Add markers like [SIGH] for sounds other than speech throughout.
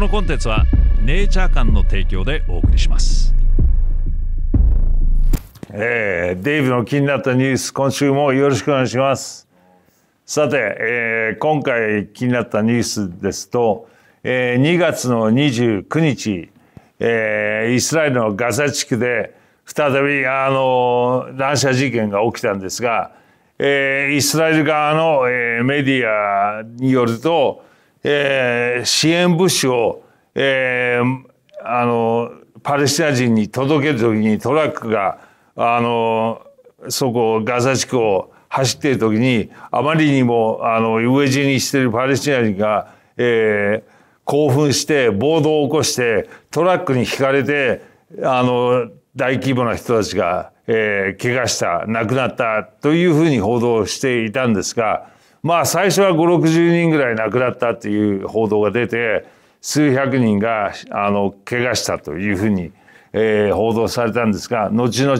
このコンテンツはネイチャー館の提供でお送りしますえー、デイブの気になったニュース今週もよろしくお願いしますさて、えー、今回気になったニュースですと、えー、2月の29日、えー、イスラエルのガザ地区で再びあの乱射事件が起きたんですが、えー、イスラエル側の、えー、メディアによるとえー、支援物資を、えー、あのパレスチナ人に届ける時にトラックがあのそこガザ地区を走っている時にあまりにもあの飢え死にしているパレスチナ人が、えー、興奮して暴動を起こしてトラックにひかれてあの大規模な人たちが、えー、怪我した亡くなったというふうに報道していたんですがまあ最初は560人ぐらい亡くなったっていう報道が出て数百人があの怪我したというふうに、えー、報道されたんですが後々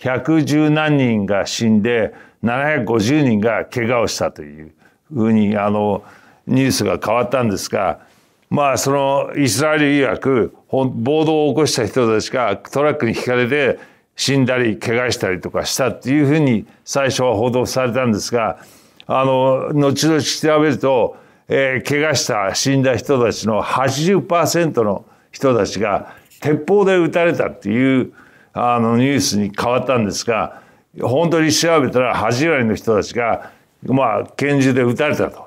110何人が死んで750人が怪我をしたというふうにあのニュースが変わったんですがまあそのイスラエル曰く暴動を起こした人たちがトラックにひかれて死んだり怪我したりとかしたっていうふうに最初は報道されたんですがあの、後々調べると、えー、怪我した死んだ人たちの80%の人たちが鉄砲で撃たれたっていうあのニュースに変わったんですが本当に調べたら8割の人たちが、まあ、拳銃で撃たれたと。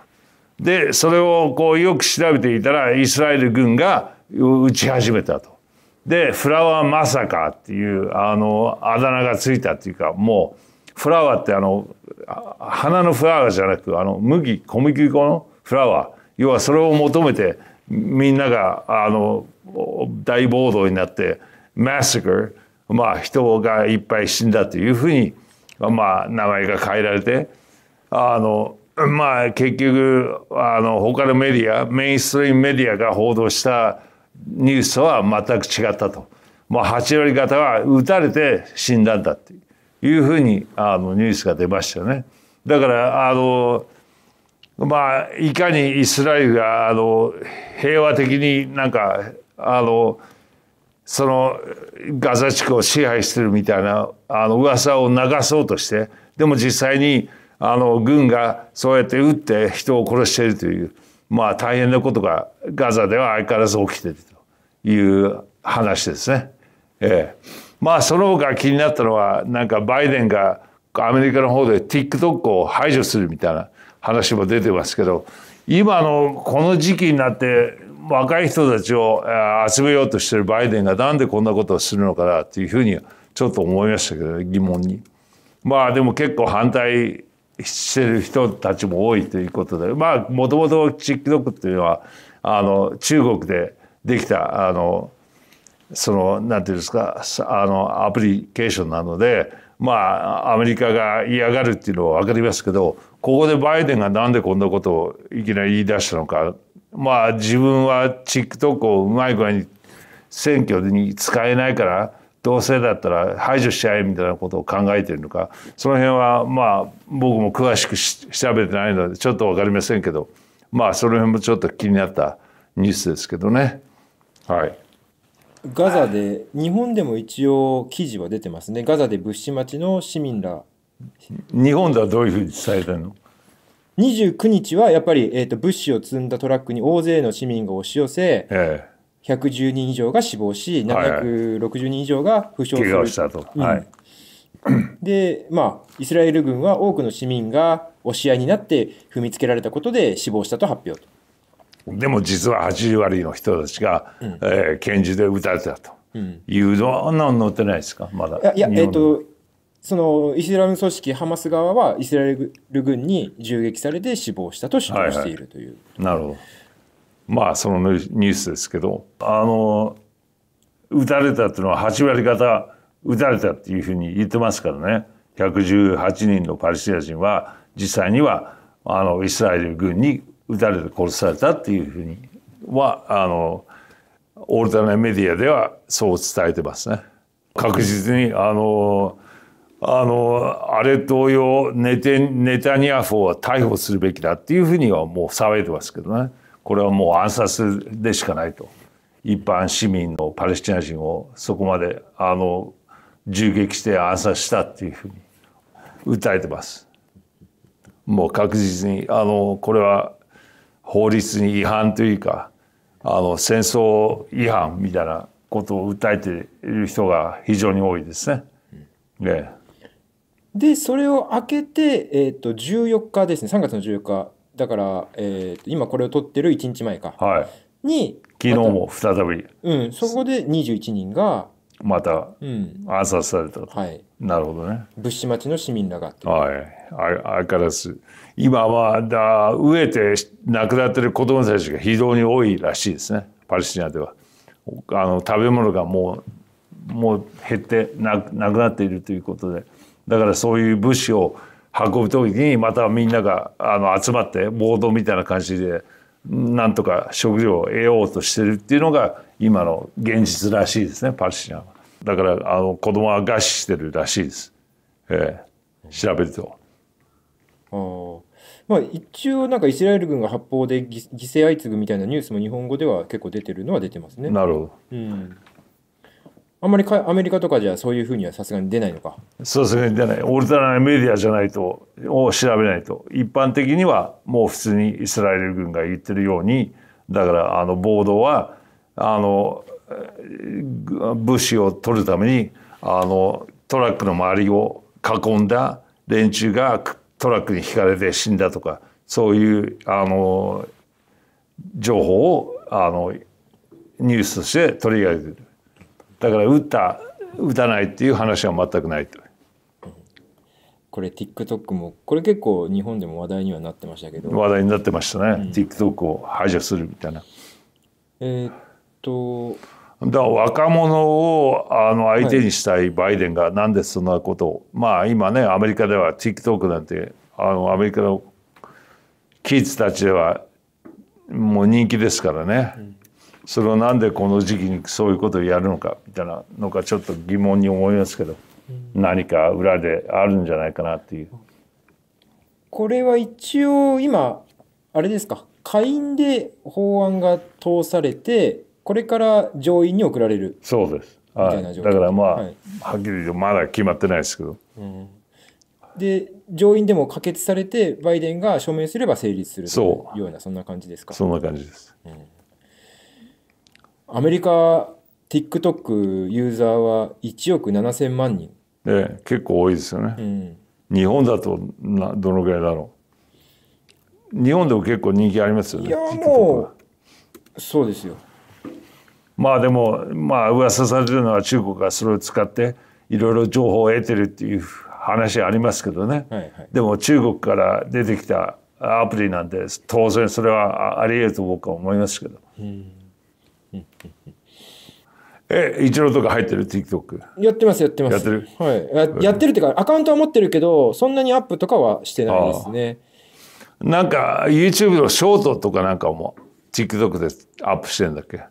でそれをこうよく調べていたらイスラエル軍が撃ち始めたと。でフラワーマサカーっていうあのあだ名がついたっていうかもうフラワーってあの花のフラワーじゃなくあの麦小麦粉のフラワー要はそれを求めてみんながあの大暴動になってマサカル、まあ人がいっぱい死んだというふうにまあ名前が変えられてあのまあ結局あの他のメディアメインストリームメディアが報道したニュースとは全く違ったと。まあ、8割方は撃たれて死んだんだっていう。いうふうにあのニュースが出ましたね。だからあのまあいかにイスラエルがあの平和的になんかあのそのガザ地区を支配してるみたいなあの噂を流そうとしてでも実際にあの軍がそうやって撃って人を殺しているというまあ大変なことがガザでは相変わらず起きているという話ですね。ええまあその他気になったのはなんかバイデンがアメリカの方で TikTok を排除するみたいな話も出てますけど今のこの時期になって若い人たちを集めようとしてるバイデンがなんでこんなことをするのかなっていうふうにちょっと思いましたけど疑問に。まあでも結構反対してる人たちも多いということでまあもともと TikTok っていうのはあの中国でできたあのそのなんていうんですかあのアプリケーションなのでまあアメリカが嫌がるっていうのは分かりますけどここでバイデンがなんでこんなことをいきなり言い出したのかまあ自分は TikTok をうまい具合に選挙に使えないからどうせだったら排除しちゃえみたいなことを考えてるのかその辺はまあ僕も詳しくし調べてないのでちょっと分かりませんけどまあその辺もちょっと気になったニュースですけどねはい。ガザで、日本でも一応記事は出てますね。ガザで物資町の市民ら。日本ではどういうふうに伝えたの29日はやっぱり、えーと、物資を積んだトラックに大勢の市民が押し寄せ、ええ、110人以上が死亡し、760人以上が負傷する。はいしたと、うん、はい、[CLEARS THROAT] で、まあ、イスラエル軍は多くの市民が押し合いになって踏みつけられたことで死亡したと発表と。でも実は80割の人たちが、うん、えー、拳銃で撃たれたというのは、うん、なん載ってないですかまだ。いやえっとそのイスラム組織ハマス側はイスラエル軍に銃撃されて死亡したと主張しているという。はいはい、なるほど。まあそのニュースですけどあの撃たれたっていうのは8割方撃たれたっていうふうに言ってますからね118人のパレスチナ人は実際にはあのイスラエル軍に撃たれて殺されたっていうふうにはあのオルタナメディアではそう伝えてますね。確実にあのあのあれ同様ネテネタニヤフを逮捕するべきだっていうふうにはもう騒いでますけどねこれはもう暗殺でしかないと一般市民のパレスチナ人をそこまであの銃撃して暗殺したっていうふうに訴えてます。もう確実にあのこれは法律に違反というかあの戦争違反みたいなことを訴えている人が非常に多いですね。ねでそれを開けて、えーと、14日ですね3月の14日だから、えーと、今これを取ってる1日前か、はい、に昨日も再び、うん、そこで21人がまた暗殺されたと、うん、はい、なるほどね物資町の市民らがはいあ相変わらず今はだ飢えて亡くなってる子どもたちが非常に多いらしいですねパレスチナでは。あの食べ物がもうもう減ってなくなっているということでだからそういう物資を運ぶ時にまたみんながあの集まって暴動みたいな感じでなんとか食料を得ようとしてるっていうのが今の現実らしいですねパレスチナは。だからあの子供は餓死してるらしいです、えー、調べると。まあ、一応なんかイスラエル軍が発砲で犠牲相次ぐみたいなニュースも日本語では結構出てるのは出てますね。なるほど。うん。あんまりかアメリカとかじゃそういうふうにはさすがに出ないのか。さすがに出ない。オルタナメディアじゃないと、を調べないと。一般的にはもう普通にイスラエル軍が言ってるように、だからあの暴動は、あの、物資を取るために、あの、トラックの周りを囲んだ連中がトラックにひかれて死んだとかそういうあの情報をあのニュースとして取り上げてるだから打った打たないっていう話は全くないと。これ TikTok もこれ結構日本でも話題にはなってましたけど話題になってましたね、うん、TikTok を排除するみたいなえー、っとだから若者をあの相手にしたいバイデンがなんでそんなことを、まあ今ねアメリカでは TikTok なんてあのアメリカのキッズたちではもう人気ですからね、それをなんでこの時期にそういうことをやるのかみたいなのがちょっと疑問に思いますけど、何か裏であるんじゃないかなっていう。これは一応今あれですか下院で法案が通されてこれから上院に送られるそうですはい、だからまあ、はい、はっきり言うとまだ決まってないですけど、うん、で上院でも可決されてバイデンが署名すれば成立するというようなそんな感じですかそんな感じです、うん、アメリカ TikTok ユーザーは1億7000万人ええ結構多いですよね、うん、日本だとなどのぐらいだろう日本でも結構人気ありますよねいやもうそうですよまあでもまあ噂されるのは中国がそれを使っていろいろ情報を得てるっていう話ありますけどね、はいはい、でも中国から出てきたアプリなんて当然それはあり得ると僕は思いますけど。え、一郎とか入ってる ?TikTok。やってます、やってます。やってるはい。やってるっていうか、アカウントは持ってるけど、そんなにアップとかはしてないですね。なんか、YouTube のショートとかなんかも、TikTok でアップしてんだっけ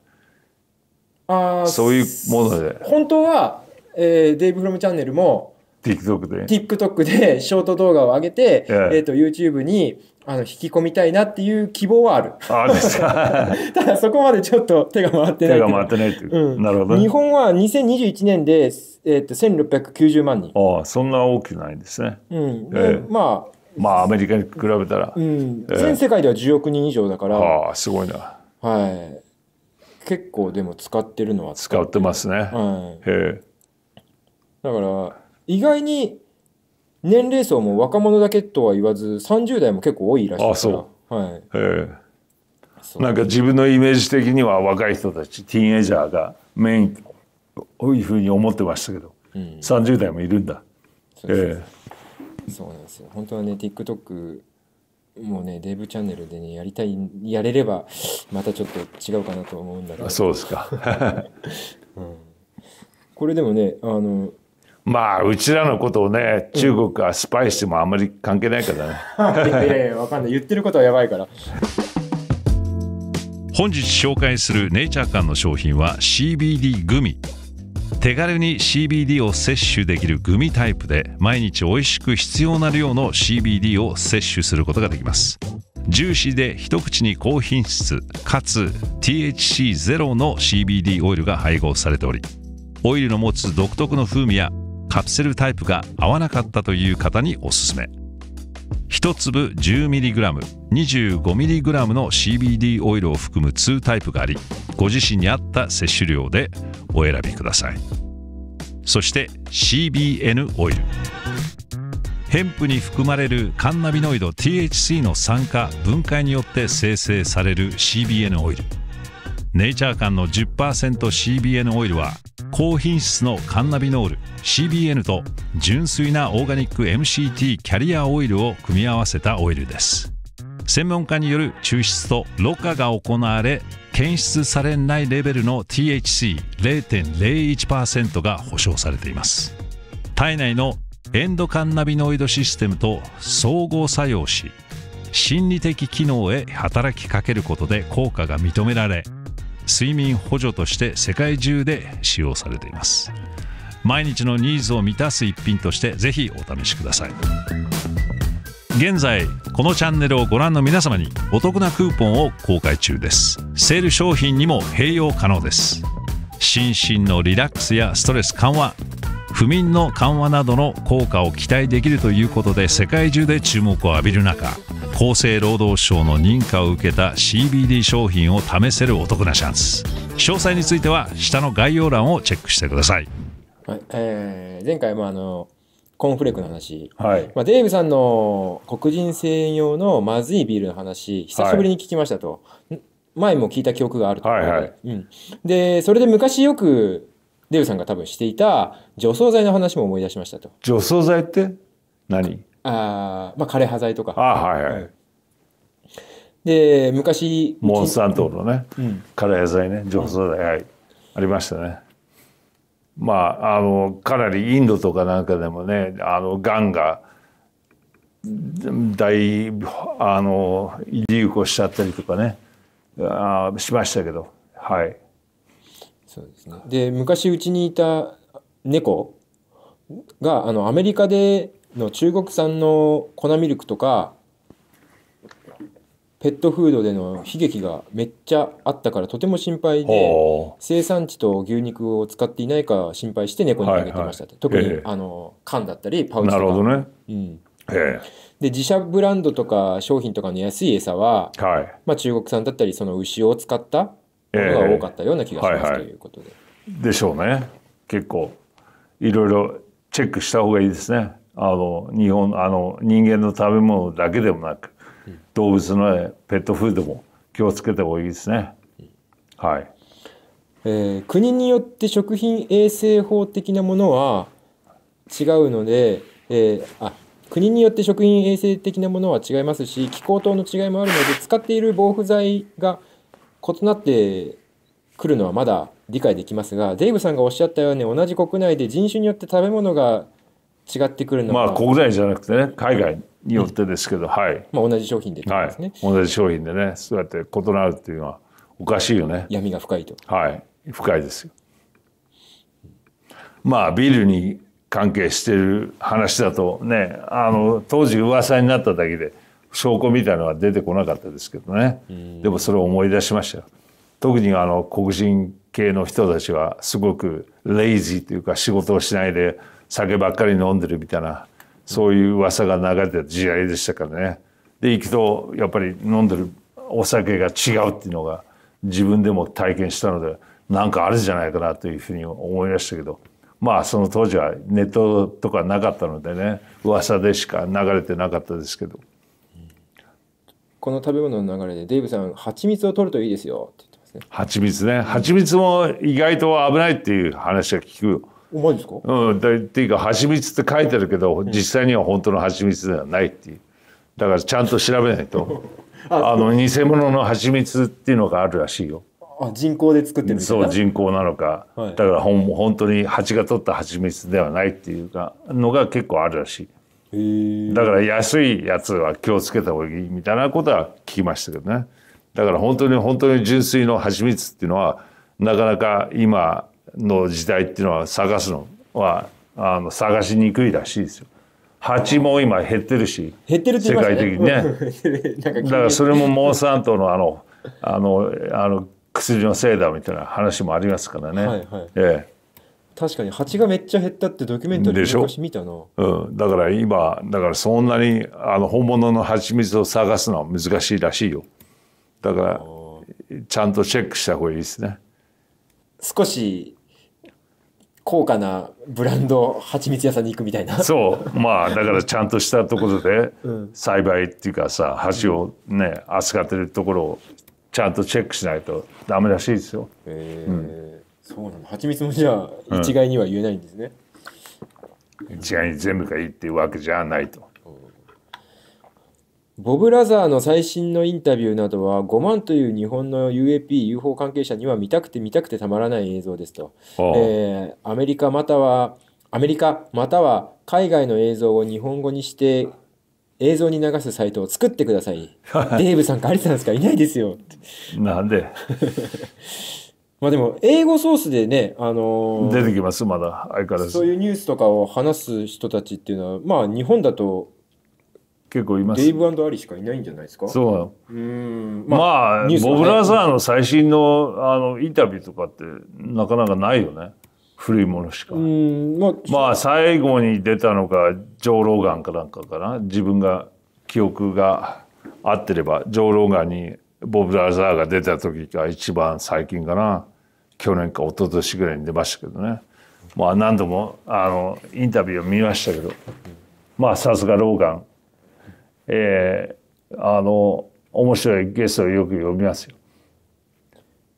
あそういうもので本当は、えー、デイブ・フロムチャンネルも TikTok で TikTok でショート動画を上げて、yeah. えーと、YouTube にあの引き込みたいなっていう希望はある。あです [LAUGHS] ただそこまでちょっと手が回ってない。手が回ってないっていう。うん、なるほど、日本は2021年で、えーと、と1690万人。ああ、そんな大きくないですね。うん。えー、まあ。まあアメリカに比べたら。うん、えー。全世界では10億人以上だから。ああ、すごいな。はい。結構でも使ってるのは使ってますね、うん、へえだから意外に年齢層も若者だけとは言わず30代も結構多いらしいからあそうはいへえなんか自分のイメージ的には若い人たちティーンエイジャーがメインというふうに思ってましたけど、うん、30代もいるんだそうえそうなんですよ本当はね TikTok もうね、デブチャンネルでね、やりたい、やれれば、またちょっと違うかなと思うんだけど。そうですか。[LAUGHS] うん、これでもね、あの、まあ、うちらのことをね、中国がスパイしてもあんまり関係ないからね。[LAUGHS] いやいや、かんない。言ってることはやばいから。本日紹介するネイチャー館の商品は CBD グミ。手軽に CBD を摂取できるグミタイプで毎日おいしく必要な量の CBD を摂取することができますジューシーで一口に高品質かつ THC0 の CBD オイルが配合されておりオイルの持つ独特の風味やカプセルタイプが合わなかったという方におすすめ1粒 10mg25mg の CBD オイルを含む2タイプがありご自身に合った摂取量でお選びくださいそして CBN オイルヘンプに含まれるカンナビノイド THC の酸化分解によって生成される CBN オイルネイチャー間の 10%CBN オイルは高品質のカンナビノール CBN と純粋なオーガニック MCT キャリアオイルを組み合わせたオイルです専門家による抽出とろ過が行われ検出されないレベルの THC0.01% が保証されています体内のエンドカンナビノイドシステムと相互作用し心理的機能へ働きかけることで効果が認められ睡眠補助として世界中で使用されています毎日のニーズを満たす一品としてぜひお試しください現在このチャンネルをご覧の皆様にお得なクーポンを公開中ですセール商品にも併用可能です心身のリラックスやストレス緩和不眠の緩和などの効果を期待できるということで世界中で注目を浴びる中厚生労働省の認可を受けた CBD 商品を試せるお得なチャンス詳細については下の概要欄をチェックしてください、はいえー、前回もあのコーンフレークの話、はい、まあ、デーブさんの黒人専用のまずいビールの話久しぶりに聞きましたと、はい、前も聞いた記憶があるとはいはいうん、でそれで昔よくデーブさんが多分していた除草剤の話も思い出しましたと除草剤って何あまあ、枯葉剤とか。あはいはい。はいで昔モンサントのね、うん、カレね除草剤、はい、ありましたねまああのかなりインドとかなんかでもねあのがんが大あの流行しちゃったりとかねあしましたけどはいそうですねで昔うちにいた猫があのアメリカでの中国産の粉ミルクとかペットフードでの悲劇がめっちゃあったからとても心配で生産地と牛肉を使っていないか心配して猫にあげてましたって、はいはい、特に、えあの缶だったりパウチとかなるほどね、うんえで自社ブランドとか商品とかの安い餌は、はい、まあ、中国産だったりその牛を使ったものが多かったような気がします、えはいはい、ということで。でしょうね結構いろいろチェックした方がいいですね。あの日本あの人間の食べ物だけでもなく動物のペットフードも気をつけた方がいいですね。はい、えー、国によって食品衛生法的なものは違うので、えー、あ国によって食品衛生的なものは違いますし気候等の違いもあるので使っている防腐剤が異なってくるのはまだ理解できますがデイブさんがおっしゃったように同じ国内で人種によって食べ物が違ってくるのかまあ国内じゃなくてね海外によってですけど、うん、はい、まあ、同じ商品で、ね、はい、同じ商品でねそうやって異なるっていうのはおかしいよね闇が深いとはい深いですよまあビールに関係してる話だとねあの当時噂になっただけで証拠みたいのは出てこなかったですけどねでもそれを思い出しました特にあの黒人系の人たちはすごくレイジーというか仕事をしないで酒ばっかり飲んでるみたいなそういう噂が流れてた時でしたからねで行くとやっぱり飲んでるお酒が違うっていうのが自分でも体験したのでなんかあるじゃないかなというふうに思いましたけどまあその当時はネットとかなかったのでね噂でしか流れてなかったですけど。この食べ物の流れでデイブさん蜂蜜を取るといいですよって言ってますね。蜂蜜ね蜂蜜も意外と危ないっていう話が聞くうまいですかうんだっていうか蜂蜜って書いてるけど実際には本当の蜂蜜ではないっていうだからちゃんと調べないと [LAUGHS] あの偽物の蜂蜜っていうのがあるらしいよあ人工で作ってるそう人工なのか、はい、だからほん本当に蜂が取った蜂蜜ではないっていうかのが結構あるらしいだから安いやつは気をつけた方がいいみたいなことは聞きましたけどねだから本当に本当に純粋の蜂蜜っていうのはなかなか今の時代っていうのは探すのはあの探しにくいらしいですよ。蜂も今減ってるし減ってるって世界的にね [LAUGHS] だからそれもモンサントのあのあのあの薬のせいだみたいな話もありますからね。はいはい、ええ確かに蜂がめっちゃ減ったってドキュメンタリー昔見たな、うん、だから今だからそんなにあの本物の蜂蜜を探すのは難しいらしいよだからちゃんとチェックした方がいいですね少し高価なブランド蜂蜜屋さんに行くみたいなそうまあだからちゃんとしたところで栽培っていうかさ鉢をね扱ってるところをちゃんとチェックしないとダメらしいですよへえ、うん、そうなの蜂蜜もじゃあ一概には言えないんですね、うん、一概に全部がいいっていうわけじゃないとボブ・ラザーの最新のインタビューなどは5万という日本の UAP、UFO 関係者には見たくて見たくてたまらない映像ですと。ああえー、アメリカまたはアメリカまたは海外の映像を日本語にして映像に流すサイトを作ってください。デーブさんかアリさんしかいないですよ。なんで [LAUGHS] まあでも英語ソースでね、あのー、出てきますまだ相変わらずそういうニュースとかを話す人たちっていうのはまあ日本だと結構います。デイブアリしかいないんじゃないですかそう。うん。まあ、まあ、ボブ・ラザーの最新のあのインタビューとかってなかなかないよね。古いものしか。まあ、まあ、最後に出たのが上老眼かなんかかな。自分が記憶が合ってれば、上老眼にボブ・ラザーが出た時が一番最近かな。去年か一昨年ぐらいに出ましたけどね。まあ何度もあのインタビューを見ましたけど、まあさすがローガンえー、あの面白いゲストをよく呼びますよ。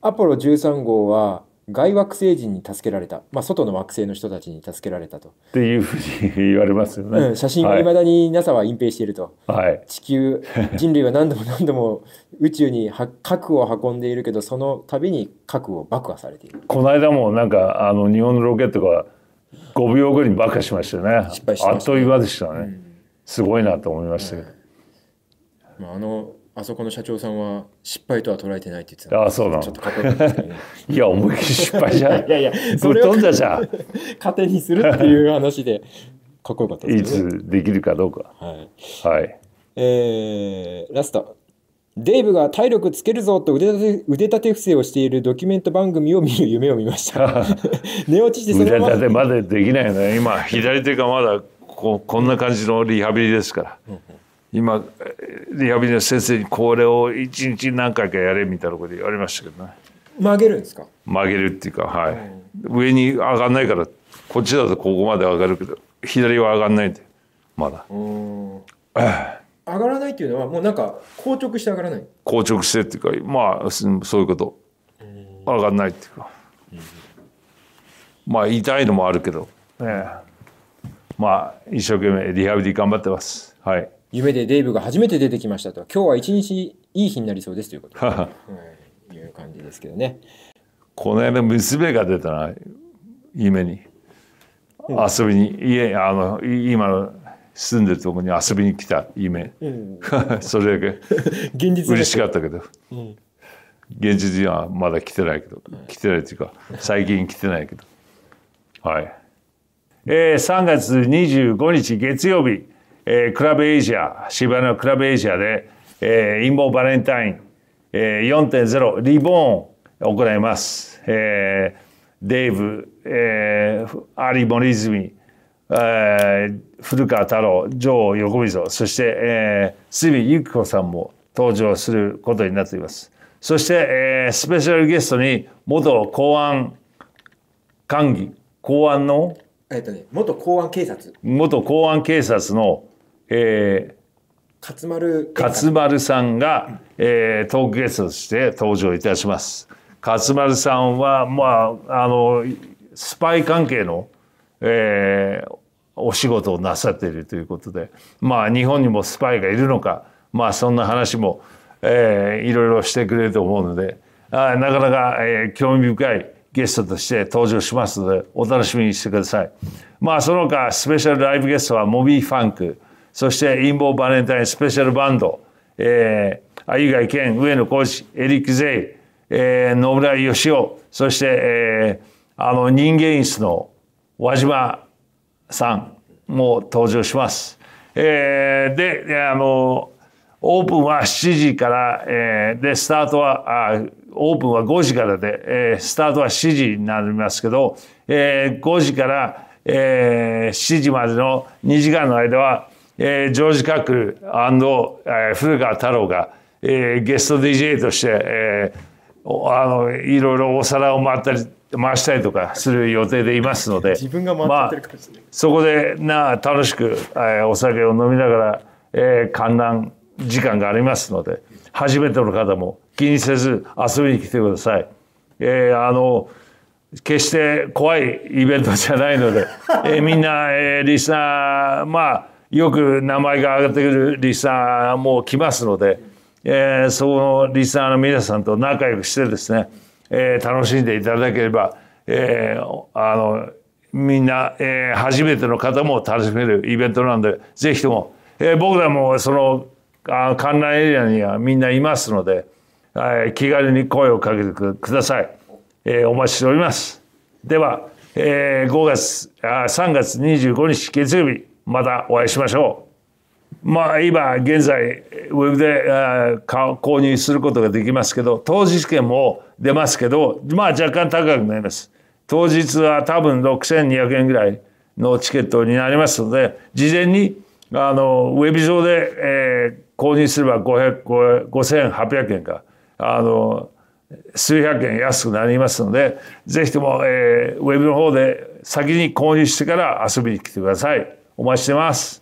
アポロ13号は外惑星人に助けられた、まあ、外の惑星の人たちに助けられたと。っていうふうに言われますよね。うん、写真はいまだに NASA は隠蔽していると、はい、地球人類は何度も何度も宇宙に核を運んでいるけどその度に核を爆破されている。この間もなんかあの日本のロケットが5秒後に爆破しましたよね。失敗しました、ね、あっという間でしたね、うん、すごいなと思いましたけど。うんまあ、あのあそこの社長さんは失敗とは捉えてないって言ってたああそうなのちょっとかっこよかった、ね、いや思いっきり失敗じゃんいやいやそれを飛んだじゃん糧にするっていう話でかっこよかったです、ね、いつできるかどうかはい、はい、えー、ラストデイブが体力つけるぞと腕立て腕立て伏せをしているドキュメント番組を見る夢を見ました [LAUGHS] 寝落ちしてその腕立てまでできないよね今左手がまだここんな感じのリハビリですから、うん今リハビリの先生にこれを一日何回かやれみたいなこと言われましたけどね曲げるんですか曲げるっていうかはい、うん、上に上がんないからこっちだとここまで上がるけど左は上がんないんでまだ上がらないっていうのはもうなんか硬直して上がらない硬直してっていうかまあそういうこと上がんないっていうか、うん、まあ痛いのもあるけど、ね、まあ一生懸命リハビリ頑張ってますはい夢でデイブが初めて出てきましたと今日は一日いい日になりそうですということ、はういう感じですけどねこの間娘が出たな夢に遊びに、家あの今の住んでるとこに遊びに来た夢、うん、[LAUGHS] それだけ現実嬉しかったけど、うん、現実にはまだ来てないけど、来てないっていうか最近来てないけどはい、えー、3月25日月曜日えー、クラブエイジア芝のクラブエイジアで、えー、インボーバレンタイン、えー、4.0リボーンを行います、えー、デイブ、えー、アリ・モリズミ、えー、古川太郎ジョー・横溝そして、えー、杉ユキ子さんも登場することになっていますそして、えー、スペシャルゲストに元公安官議公安のえっとね、元公安警察元公安警察のえー、勝丸勝丸さんが、えー、トークゲストとして登場いたします。勝丸さんは、まあ、あの、スパイ関係の、えー、お仕事をなさっているということで、まあ、日本にもスパイがいるのか、まあ、そんな話も、えー、いろいろしてくれると思うので、あなかなか、えー、興味深いゲストとして登場しますので、お楽しみにしてください。まあ、その他、スペシャルライブゲストは、モビーファンク、そして陰謀バレンタインスペシャルバンド、えー、相貝健、上野浩二、エリック・ゼイ、えー、野村義雄、そして、えー、あの人間椅子の輪島さんも登場します。えー、で、あの、オープンは7時から、えー、で、スタートは、あオープンは5時からで、えー、スタートは7時になりますけど、えー、5時から、えー、7時までの2時間の間は、えー、ジョージ・カックル、えー、古川太郎が、えー、ゲスト DJ として、えー、あのいろいろお皿を回ったり回したりとかする予定でいますので自分が回ってる感じ、ねまあ、そこでな楽しく、えー、お酒を飲みながら、えー、観覧時間がありますので初めての方も気にせず遊びに来てください。えー、あの決して怖いイベントじゃないので、えー、みんな、えー、リスナーまあよく名前が上がってくるリスナーも来ますので、えー、そのリスナーの皆さんと仲良くしてですね、えー、楽しんでいただければ、えー、あのみんな、えー、初めての方も楽しめるイベントなんでぜひとも、えー、僕らもそのあ観覧エリアにはみんないますので、えー、気軽に声をかけてください、えー、お待ちしておりますでは、えー、5月あ3月25日月曜日またお会いしましょう。まあ今現在ウェブで購入することができますけど当日券も出ますけどまあ若干高くなります。当日は多分6200円ぐらいのチケットになりますので事前にあのウェブ上で、えー、購入すれば5800円かあの数百円安くなりますのでぜひとも、えー、ウェブの方で先に購入してから遊びに来てください。お待ちしてます。